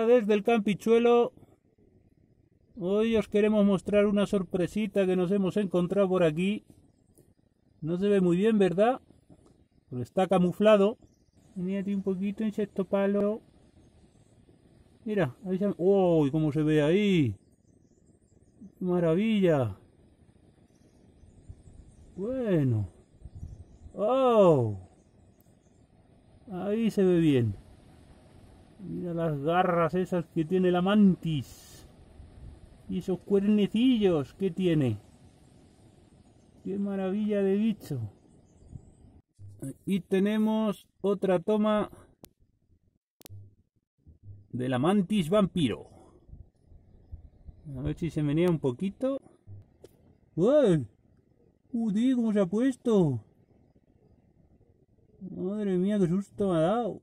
desde el Campichuelo. Hoy os queremos mostrar una sorpresita que nos hemos encontrado por aquí. No se ve muy bien, ¿verdad? Pero está camuflado. Mírate un poquito, insecto palo. Mira, ahí se... ¡Uy! ¿Cómo se ve ahí? maravilla! Bueno. ¡Oh! Ahí se ve bien. Mira las garras esas que tiene la mantis. Y esos cuernecillos que tiene. Qué maravilla de bicho. Aquí tenemos otra toma de la mantis vampiro. A ver si se venía un poquito. ¡Uy! ¡Uy! ¿Cómo se ha puesto? Madre mía, qué susto me ha dado.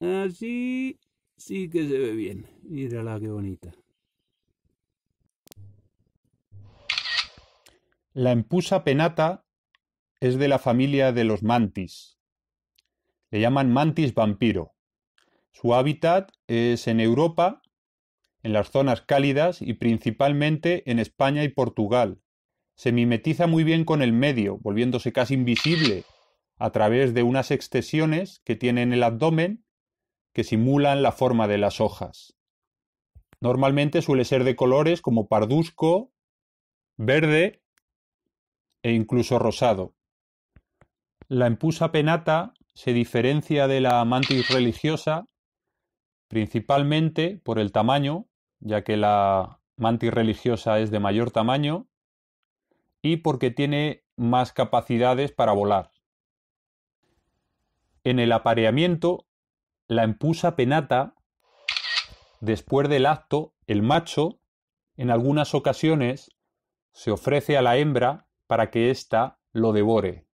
Así ah, sí que se ve bien. Mírala qué bonita. La empusa penata es de la familia de los mantis. Le llaman mantis vampiro. Su hábitat es en Europa, en las zonas cálidas y principalmente en España y Portugal. Se mimetiza muy bien con el medio, volviéndose casi invisible a través de unas extensiones que tiene en el abdomen que simulan la forma de las hojas. Normalmente suele ser de colores como parduzco, verde e incluso rosado. La empusa penata se diferencia de la mantis religiosa principalmente por el tamaño, ya que la mantis religiosa es de mayor tamaño, y porque tiene más capacidades para volar. En el apareamiento la empusa penata, Después del acto, el macho, en algunas ocasiones, se ofrece a la hembra para que ésta lo devore,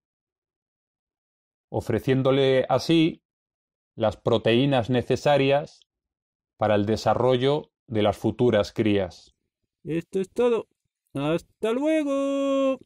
ofreciéndole así las proteínas necesarias para el desarrollo de las futuras crías. Esto es todo. Hasta luego.